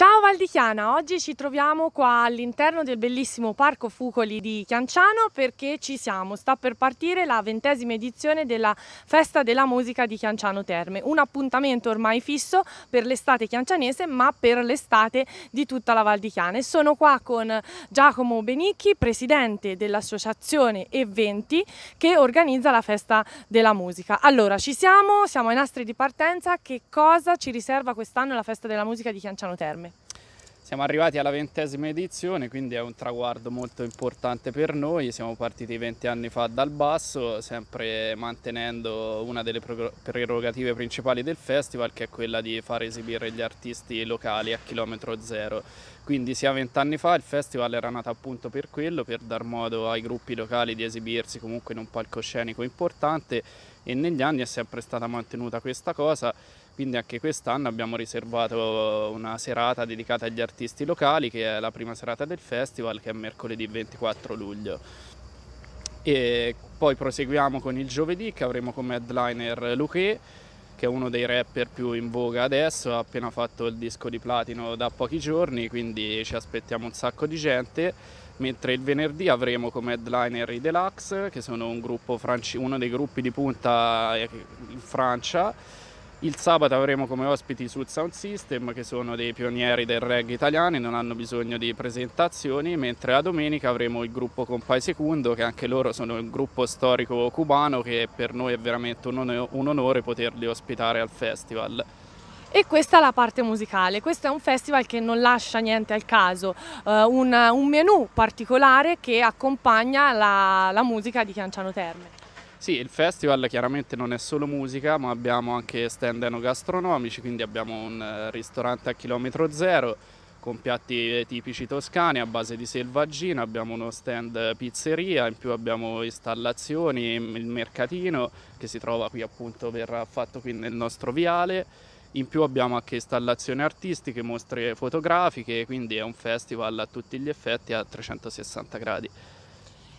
Ciao Valdichiana, oggi ci troviamo qua all'interno del bellissimo Parco Fucoli di Chianciano perché ci siamo, sta per partire la ventesima edizione della Festa della Musica di Chianciano Terme, un appuntamento ormai fisso per l'estate chiancianese ma per l'estate di tutta la Valdichiana e sono qua con Giacomo Benicchi, presidente dell'associazione Eventi che organizza la Festa della Musica. Allora, ci siamo, siamo ai nastri di partenza, che cosa ci riserva quest'anno la Festa della Musica di Chianciano Terme? Siamo arrivati alla ventesima edizione, quindi è un traguardo molto importante per noi. Siamo partiti 20 anni fa dal basso, sempre mantenendo una delle prerogative principali del festival, che è quella di far esibire gli artisti locali a chilometro zero. Quindi sia vent'anni fa il festival era nato appunto per quello, per dar modo ai gruppi locali di esibirsi comunque in un palcoscenico importante e negli anni è sempre stata mantenuta questa cosa quindi anche quest'anno abbiamo riservato una serata dedicata agli artisti locali che è la prima serata del festival che è mercoledì 24 luglio. E poi proseguiamo con il giovedì che avremo come headliner Luque che è uno dei rapper più in voga adesso, ha appena fatto il disco di platino da pochi giorni, quindi ci aspettiamo un sacco di gente. Mentre il venerdì avremo come headliner i Deluxe, che sono un uno dei gruppi di punta eh, in Francia il sabato avremo come ospiti sul Sound System, che sono dei pionieri del reggae italiano, non hanno bisogno di presentazioni, mentre la domenica avremo il gruppo Compai Secondo, che anche loro sono un gruppo storico cubano che per noi è veramente un onore poterli ospitare al festival. E questa è la parte musicale, questo è un festival che non lascia niente al caso, uh, un, un, menù particolare che accompagna la, la musica di Chianciano Terme. Sì, il festival chiaramente non è solo musica, ma abbiamo anche stand enogastronomici, quindi abbiamo un eh, ristorante a chilometro zero con piatti tipici toscani a base di selvaggina, abbiamo uno stand pizzeria, in più abbiamo installazioni, il mercatino che si trova qui appunto, verrà fatto qui nel nostro viale, in più abbiamo anche installazioni artistiche, mostre fotografiche, quindi è un festival a tutti gli effetti a 360 gradi.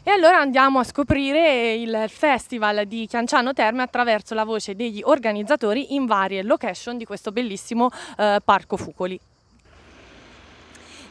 E allora andiamo a scoprire il festival di Chianciano Terme attraverso la voce degli organizzatori in varie location di questo bellissimo eh, parco Fucoli.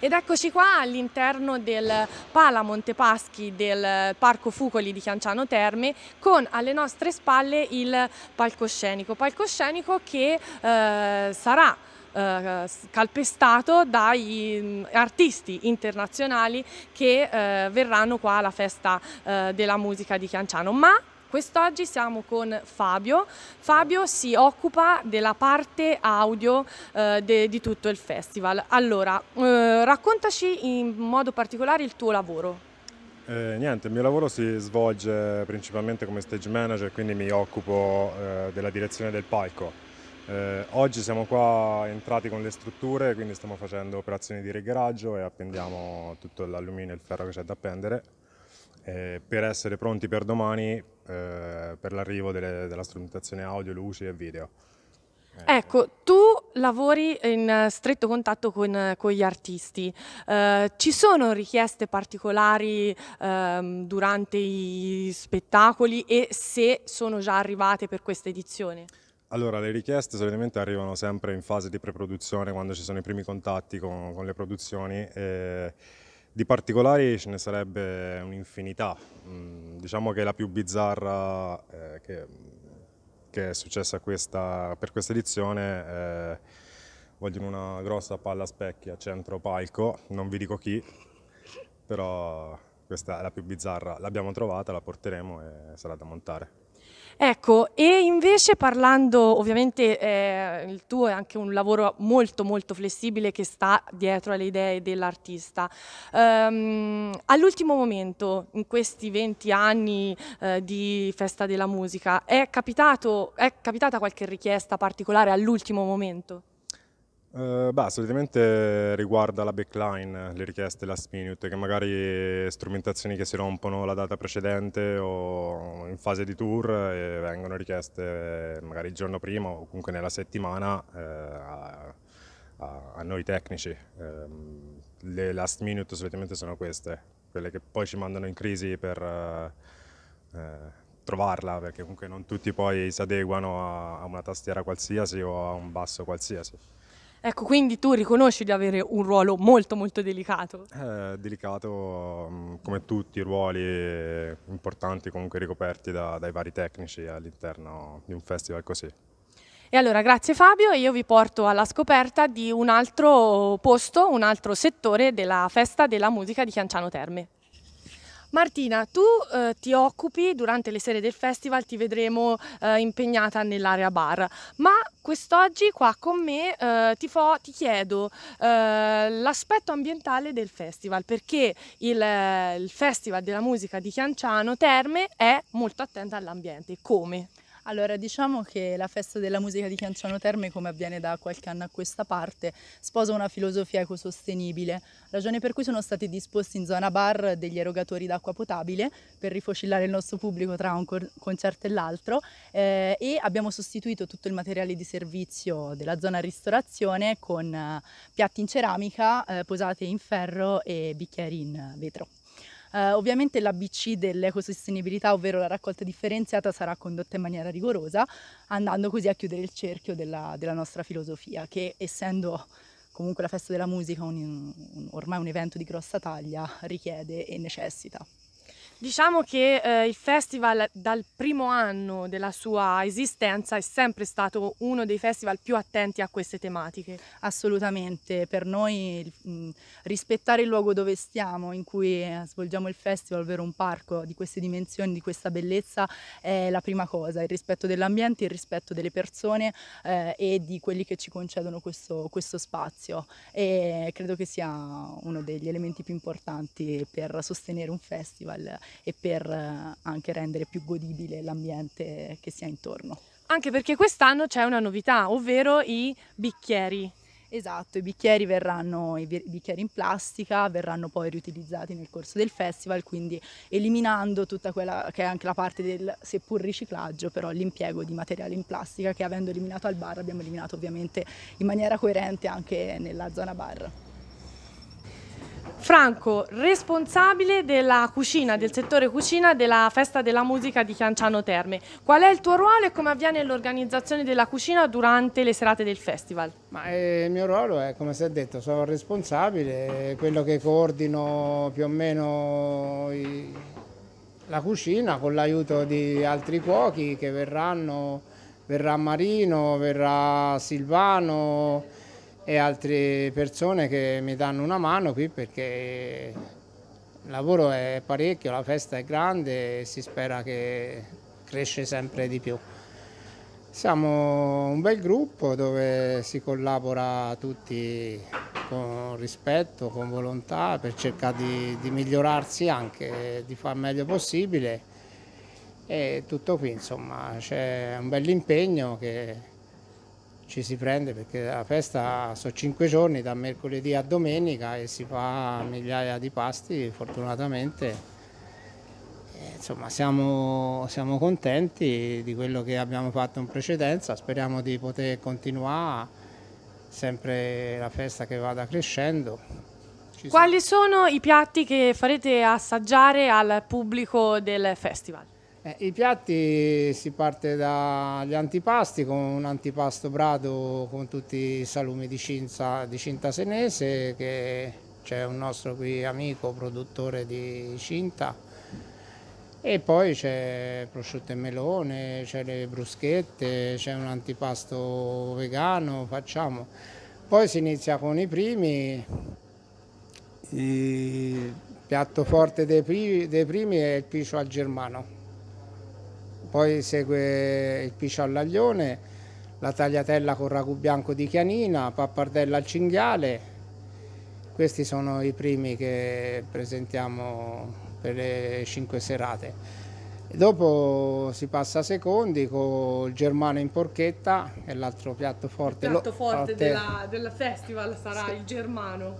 Ed eccoci qua all'interno del Pala Montepaschi del Parco Fucoli di Chianciano Terme con alle nostre spalle il palcoscenico, palcoscenico che eh, sarà eh, calpestato dagli mm, artisti internazionali che eh, verranno qua alla festa eh, della musica di Chianciano. Ma Quest'oggi siamo con Fabio. Fabio si occupa della parte audio eh, de, di tutto il festival. Allora, eh, raccontaci in modo particolare il tuo lavoro. Eh, niente, il mio lavoro si svolge principalmente come stage manager, quindi mi occupo della direzione del palco eh, oggi siamo qua entrati con le strutture, quindi stiamo facendo operazioni di righeraggio e appendiamo tutto l'alluminio e il ferro che c'è da appendere eh, per essere pronti per domani eh, per l'arrivo della strumentazione audio, luci e video. Eh. Ecco, tu lavori in stretto contatto con, con gli artisti. Eh, ci sono richieste particolari ehm, durante i spettacoli e se sono già arrivate per questa edizione? Allora, le richieste solitamente arrivano sempre in fase di preproduzione, quando ci sono i primi contatti con, con le produzioni. E di particolari ce ne sarebbe un'infinità. Mm, diciamo che la più bizzarra eh, che, che, è successa questa, per questa edizione eh, vogliono una grossa palla specchia centro palco, non vi dico chi, però questa è la più bizzarra. L'abbiamo trovata, la porteremo e sarà da montare. Ecco, e invece parlando, ovviamente eh, il tuo è anche un lavoro molto molto flessibile che sta dietro alle idee dell'artista. Um, all'ultimo momento, in questi 20 anni eh, di Festa della Musica, è, capitato, è capitata qualche richiesta particolare all'ultimo momento? Eh, beh, solitamente riguarda la backline, le richieste last minute, che magari strumentazioni che si rompono la data precedente o in fase di tour e vengono richieste eh, magari il giorno prima o comunque nella settimana eh, a, a, noi tecnici. Eh, le last minute solitamente sono queste, quelle che poi ci mandano in crisi per eh, trovarla, perché comunque non tutti poi si adeguano a, a una tastiera qualsiasi o a un basso qualsiasi. Ecco, quindi tu riconosci di avere un ruolo molto molto delicato. È eh, delicato mm, come tutti i ruoli eh, importanti comunque ricoperti da, dai vari tecnici all'interno di un festival così. E allora grazie Fabio e io vi porto alla scoperta di un altro posto, un altro settore della festa della musica di Chianciano Terme. Martina, tu eh, ti occupi durante le sere del festival, ti vedremo eh, impegnata nell'area bar, ma quest'oggi qua con me eh, ti, fo, ti, chiedo eh, l'aspetto ambientale del festival, perché il, il Festival della Musica di Chianciano Terme è molto attenta all'ambiente. Come? Allora, diciamo che la festa della musica di Chianciano Terme, come avviene da qualche anno a questa parte, sposa una filosofia ecosostenibile, ragione per cui sono stati disposti in zona bar degli erogatori d'acqua potabile per rifocillare il nostro pubblico tra un concerto e l'altro eh, e abbiamo sostituito tutto il materiale di servizio della zona ristorazione con eh, piatti in ceramica, eh, posate in ferro e bicchieri in vetro. Eh, ovviamente l'ABC dell'ecosostenibilità, ovvero la raccolta differenziata, sarà condotta in maniera rigorosa, andando così a chiudere il cerchio della, della nostra filosofia, che essendo comunque la festa della musica un, un, ormai un evento di grossa taglia richiede e necessita. Diciamo che eh, il festival dal primo anno della sua esistenza è sempre stato uno dei festival più attenti a queste tematiche. Assolutamente, per noi mh, mm, rispettare il luogo dove stiamo, in cui eh, svolgiamo il festival, ovvero un parco di queste dimensioni, di questa bellezza, è la prima cosa, il rispetto dell'ambiente, il rispetto delle persone eh, e di quelli che ci concedono questo, questo spazio e credo che sia uno degli elementi più importanti per sostenere un festival e per eh, anche rendere più godibile l'ambiente che si ha intorno. Anche perché quest'anno c'è una novità, ovvero i bicchieri. Esatto, i bicchieri verranno, i bicchieri in plastica verranno poi riutilizzati nel corso del festival, quindi eliminando tutta quella che è anche la parte del seppur riciclaggio, però l'impiego di materiale in plastica che avendo eliminato al bar abbiamo eliminato ovviamente in maniera coerente anche nella zona bar. Franco, responsabile della cucina, del settore cucina della Festa della Musica di Chianciano Terme. Qual è il tuo ruolo e come avviene l'organizzazione della cucina durante le serate del festival? Ma, eh, il mio ruolo è, come si è detto, sono responsabile, quello che coordino più o meno i, la cucina con l'aiuto di altri cuochi che verranno, verrà Marino, verrà Silvano e altre persone che mi danno una mano qui perché il lavoro è parecchio, la festa è grande e si spera che cresce sempre di più. Siamo un bel gruppo dove si collabora tutti con rispetto, con volontà per cercare di, di migliorarsi anche, di far meglio possibile e tutto qui insomma c'è un bell'impegno che ci si prende perché la festa sono cinque giorni da mercoledì a domenica e si fa migliaia di pasti fortunatamente eh, insomma siamo, siamo, contenti di quello che abbiamo fatto in precedenza, speriamo di poter continuare sempre la festa che vada crescendo. Quali sono i piatti che farete assaggiare al pubblico del festival? Eh, I piatti si parte dagli antipasti con un antipasto brado con tutti i salumi di cinta, di cinta senese che c'è un nostro qui amico produttore di cinta e poi c'è prosciutto e melone, c'è le bruschette, c'è un antipasto vegano, facciamo. Poi si inizia con i primi, il piatto forte dei primi, dei primi è il piscio al germano poi segue il piscio all'aglione, la tagliatella con ragù bianco di chianina, pappardella al cinghiale. Questi sono i primi che presentiamo per le cinque serate. Dopo si passa a secondi con il germano in porchetta e l'altro piatto forte. Il piatto forte della, della, festival sarà sì. il germano.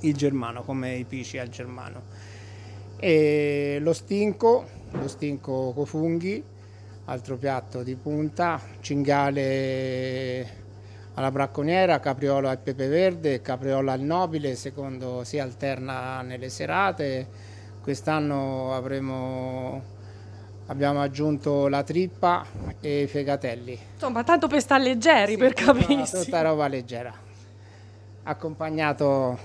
Il germano, come i pici al germano e lo stinco, lo stinco con funghi, altro piatto di punta, cinghiale alla bracconiera, capriola al pepe verde, capriola al nobile, secondo si alterna nelle serate. Quest'anno avremo abbiamo aggiunto la trippa e i fegatelli. Insomma, tanto per star leggeri, sì, per capirsi. Tutta roba leggera. Accompagnato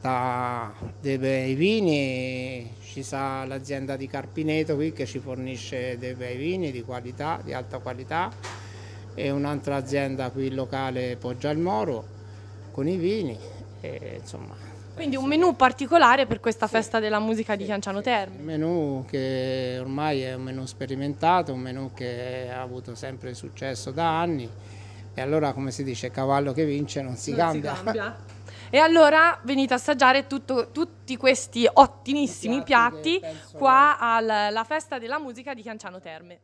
da, dei bei vini, ci sta l'azienda di Carpineto qui che ci fornisce dei bei vini di qualità, di alta qualità e un'altra azienda qui locale Poggia al Moro con i vini e, insomma quindi un menù particolare per questa sì, festa della musica sì, di Chianciano Terme. Un menù che ormai è un menù sperimentato, un menù che ha avuto sempre successo da anni e allora, come si dice, cavallo che vince non si non cambia. Si cambia. E allora venite a assaggiare tutto, tutti questi ottimissimi esatto, piatti, piatti qua alla Festa della Musica di Chianciano Terme.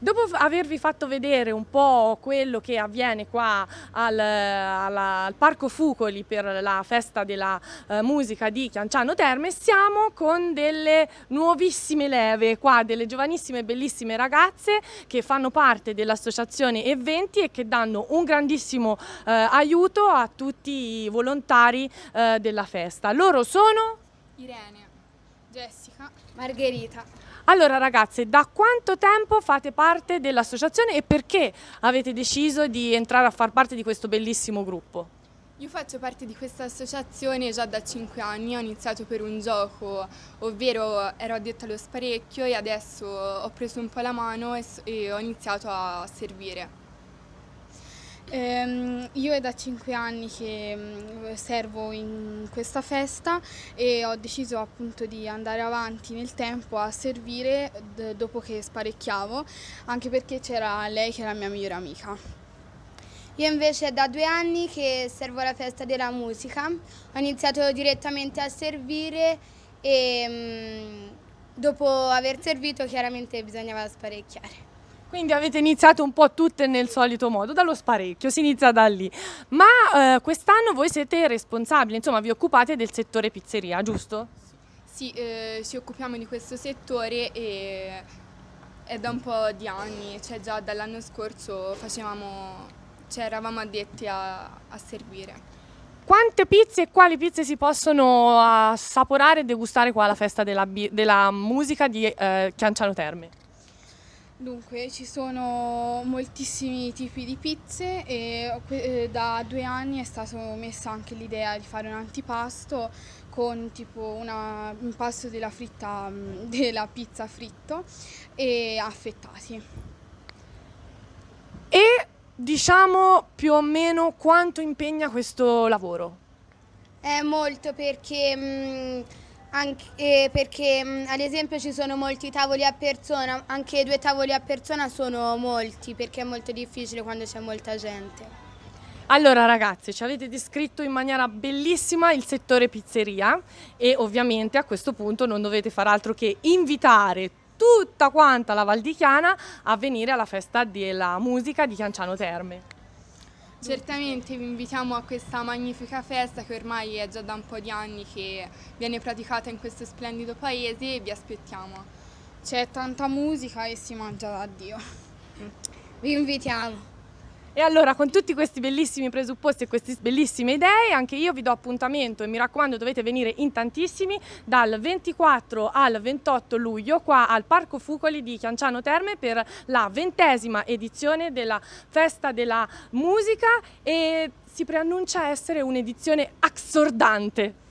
Dopo avervi fatto vedere un po' quello che avviene qua al, al, al Parco Fucoli per la festa della eh, musica di Chianciano Terme, siamo con delle nuovissime leve qua, delle giovanissime e bellissime ragazze che fanno parte dell'associazione Eventi e che danno un grandissimo eh, aiuto a tutti i volontari eh, della festa. Loro sono... Irene, Jessica, Margherita. Allora ragazze, da quanto tempo fate parte dell'associazione e perché avete deciso di entrare a far parte di questo bellissimo gruppo? Io faccio parte di questa associazione già da 5 anni, ho iniziato per un gioco, ovvero ero addetta allo sparecchio e adesso ho preso un po' la mano e, ho iniziato a servire. Eh, io è da 5 anni che mm, servo in questa festa e ho deciso appunto di andare avanti nel tempo a servire dopo che sparecchiavo, anche perché c'era lei che era la mia migliore amica. Io invece è da due anni che servo la festa della musica, ho iniziato direttamente a servire e mm, dopo aver servito chiaramente bisognava sparecchiare. Quindi avete iniziato un po' tutte nel solito modo, dallo sparecchio, si inizia da lì. Ma eh, quest'anno voi siete responsabili, insomma vi occupate del settore pizzeria, giusto? Sì, eh, ci occupiamo di questo settore e è da un po' di anni, cioè già dall'anno scorso facevamo, cioè eravamo addetti a, a servire. Quante pizze e quali pizze si possono assaporare e degustare qua alla festa della, della musica di eh, Chianciano Terme? Dunque, ci sono moltissimi tipi di pizze e eh, eh, da due anni è stata messa anche l'idea di fare un antipasto con tipo una, un pasto della, fritta, mm, della pizza fritto e affettati. E diciamo più o meno quanto impegna questo lavoro? È molto perché... Mh, mm, anche, eh, perché mh, mm, ad esempio ci sono molti tavoli a persona, anche due tavoli a persona sono molti perché è molto difficile quando c'è molta gente. Allora ragazzi, ci avete descritto in maniera bellissima il settore pizzeria e ovviamente a questo punto non dovete far altro che invitare tutta quanta la Valdichiana a venire alla festa della musica di Chianciano Terme. Certamente vi invitiamo a questa magnifica festa che ormai è già da un po' di anni che viene praticata in questo splendido paese e vi aspettiamo. C'è tanta musica e si mangia da Dio. Vi invitiamo. E allora con tutti questi bellissimi presupposti e queste bellissime idee anche io vi do appuntamento e mi raccomando dovete venire in tantissimi dal 24 al 28 luglio qua al Parco Fucoli di Chianciano Terme per la ventesima edizione della Festa della Musica e si preannuncia essere un'edizione assordante.